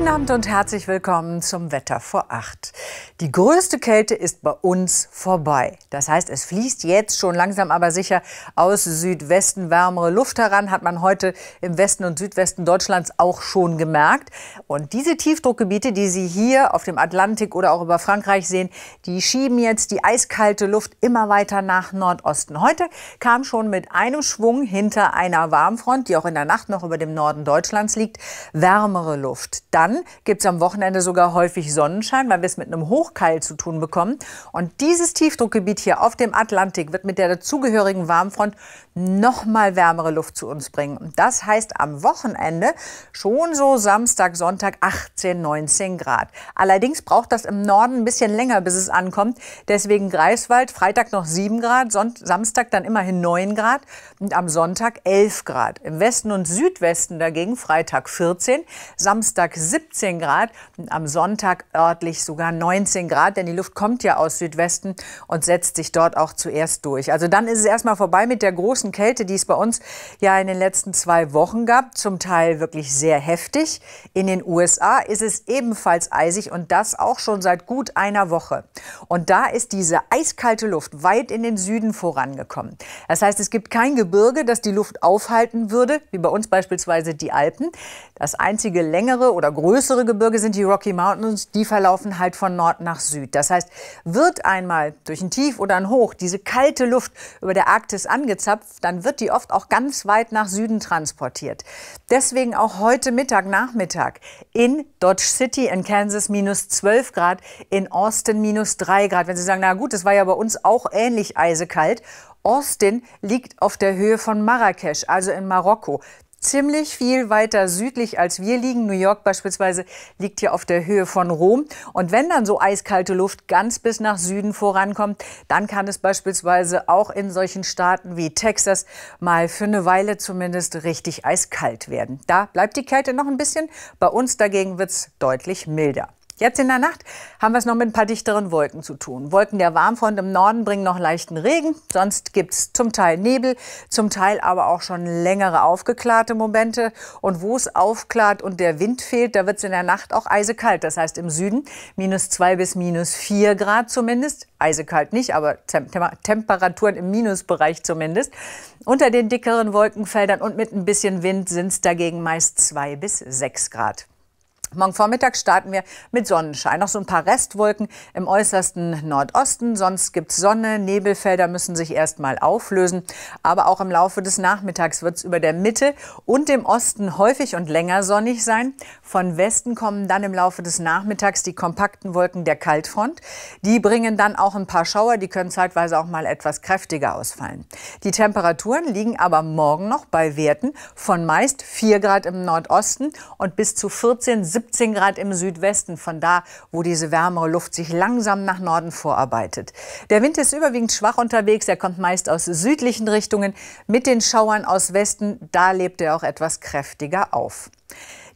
Guten Abend und herzlich willkommen zum Wetter vor acht. Die größte Kälte ist bei uns vorbei. Das heißt, es fließt jetzt schon langsam aber sicher aus Südwesten wärmere Luft heran, hat man heute im Westen und Südwesten Deutschlands auch schon gemerkt. Und diese Tiefdruckgebiete, die Sie hier auf dem Atlantik oder auch über Frankreich sehen, die schieben jetzt die eiskalte Luft immer weiter nach Nordosten. Heute kam schon mit einem Schwung hinter einer Warmfront, die auch in der Nacht noch über dem Norden Deutschlands liegt, wärmere Luft. Dann dann gibt es am Wochenende sogar häufig Sonnenschein, weil wir es mit einem Hochkeil zu tun bekommen. Und dieses Tiefdruckgebiet hier auf dem Atlantik wird mit der dazugehörigen Warmfront nochmal wärmere Luft zu uns bringen. Und das heißt am Wochenende schon so Samstag, Sonntag 18, 19 Grad. Allerdings braucht das im Norden ein bisschen länger, bis es ankommt. Deswegen Greifswald, Freitag noch 7 Grad, Samstag dann immerhin 9 Grad und am Sonntag 11 Grad. Im Westen und Südwesten dagegen Freitag 14, Samstag 17. 17 Grad und am Sonntag örtlich sogar 19 Grad, denn die Luft kommt ja aus Südwesten und setzt sich dort auch zuerst durch. Also dann ist es erstmal vorbei mit der großen Kälte, die es bei uns ja in den letzten zwei Wochen gab, zum Teil wirklich sehr heftig. In den USA ist es ebenfalls eisig und das auch schon seit gut einer Woche. Und da ist diese eiskalte Luft weit in den Süden vorangekommen. Das heißt, es gibt kein Gebirge, das die Luft aufhalten würde, wie bei uns beispielsweise die Alpen. Das einzige längere oder größere größere Gebirge sind die Rocky Mountains, die verlaufen halt von Nord nach Süd. Das heißt, wird einmal durch ein Tief oder ein Hoch diese kalte Luft über der Arktis angezapft, dann wird die oft auch ganz weit nach Süden transportiert. Deswegen auch heute Mittag, Nachmittag in Dodge City in Kansas minus 12 Grad, in Austin minus 3 Grad. Wenn Sie sagen, na gut, das war ja bei uns auch ähnlich eisekalt. Austin liegt auf der Höhe von Marrakesch, also in Marokko ziemlich viel weiter südlich als wir liegen. New York beispielsweise liegt hier auf der Höhe von Rom. Und wenn dann so eiskalte Luft ganz bis nach Süden vorankommt, dann kann es beispielsweise auch in solchen Staaten wie Texas mal für eine Weile zumindest richtig eiskalt werden. Da bleibt die Kälte noch ein bisschen. Bei uns dagegen wird es deutlich milder. Jetzt in der Nacht haben wir es noch mit ein paar dichteren Wolken zu tun. Wolken der Warmfront im Norden bringen noch leichten Regen, sonst gibt es zum Teil Nebel, zum Teil aber auch schon längere aufgeklarte Momente. Und wo es aufklart und der Wind fehlt, da wird es in der Nacht auch eisekalt. Das heißt im Süden minus zwei bis minus vier Grad zumindest. Eisekalt nicht, aber Tem Tem Temperaturen im Minusbereich zumindest. Unter den dickeren Wolkenfeldern und mit ein bisschen Wind sind es dagegen meist zwei bis sechs Grad. Morgen Vormittag starten wir mit Sonnenschein. Noch so ein paar Restwolken im äußersten Nordosten. Sonst gibt es Sonne. Nebelfelder müssen sich erstmal auflösen. Aber auch im Laufe des Nachmittags wird es über der Mitte und dem Osten häufig und länger sonnig sein. Von Westen kommen dann im Laufe des Nachmittags die kompakten Wolken der Kaltfront. Die bringen dann auch ein paar Schauer. Die können zeitweise auch mal etwas kräftiger ausfallen. Die Temperaturen liegen aber morgen noch bei Werten von meist 4 Grad im Nordosten und bis zu 14, 17 17 Grad im Südwesten, von da, wo diese wärmere Luft sich langsam nach Norden vorarbeitet. Der Wind ist überwiegend schwach unterwegs, er kommt meist aus südlichen Richtungen. Mit den Schauern aus Westen, da lebt er auch etwas kräftiger auf.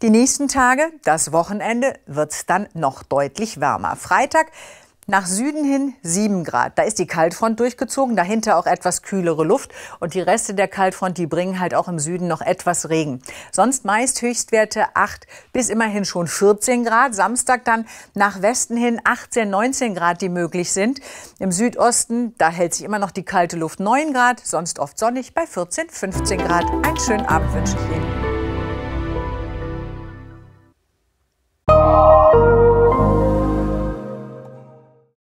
Die nächsten Tage, das Wochenende, wird es dann noch deutlich wärmer. Freitag nach Süden hin 7 Grad. Da ist die Kaltfront durchgezogen, dahinter auch etwas kühlere Luft. Und die Reste der Kaltfront, die bringen halt auch im Süden noch etwas Regen. Sonst meist Höchstwerte 8 bis immerhin schon 14 Grad. Samstag dann nach Westen hin 18, 19 Grad, die möglich sind. Im Südosten, da hält sich immer noch die kalte Luft 9 Grad, sonst oft sonnig bei 14, 15 Grad. Einen schönen Abend wünsche ich Ihnen.